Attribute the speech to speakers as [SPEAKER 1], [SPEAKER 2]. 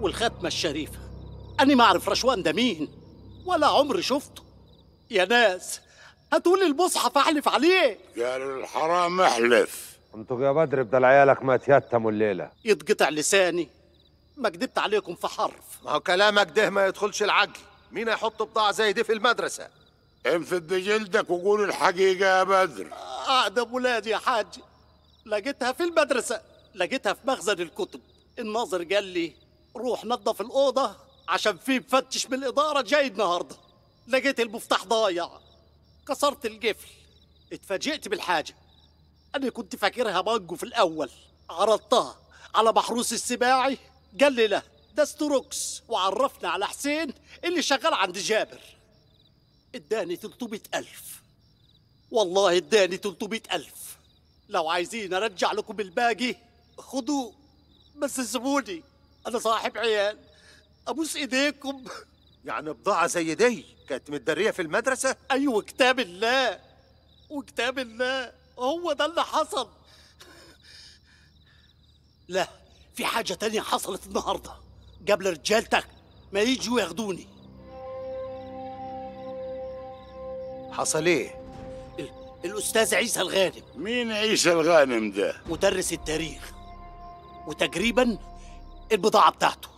[SPEAKER 1] والختمة الشريفة أني ما أعرف رشوان ده مين ولا عمري شفته يا ناس هتقولي المصحف أحلف عليه يا الحرام أحلف انتوا يا بدر ده عيالك ما تيتموا الليلة يتقطع لساني ما كدبت عليكم في حرف ما هو كلامك ده ما يدخلش العقل مين هيحط بضاعة زي دي في المدرسة انفض بجلدك وقول الحقيقة يا بدر أقدم ولادي يا حاج لقيتها في المدرسة لقيتها في مخزن الكتب الناظر قال لي روح نظف الأوضة عشان في مفتش من الإدارة جاي النهاردة لقيت المفتاح ضايع كسرت القفل اتفاجئت بالحاجة أنا كنت فاكرها بانجو في الأول عرضتها على محروس السباعي قال لي لا ده ستروكس وعرفنا على حسين اللي شغال عند جابر اداني 300000 والله اداني 300000 لو عايزين ارجع لكم الباقي خدوه بس سيبوني انا صاحب عيال ابوس ايديكم يعني بضاعه زي دي كانت متدريه في المدرسه ايوه كتاب الله وكتاب الله هو ده اللي حصل لا في حاجه تانية حصلت النهارده قبل رجالتك ما يجوا ياخدوني حصل ايه ال... الاستاذ عيسى الغانم مين عيسى الغانم ده مدرس التاريخ وتقريبا البضاعه بتاعته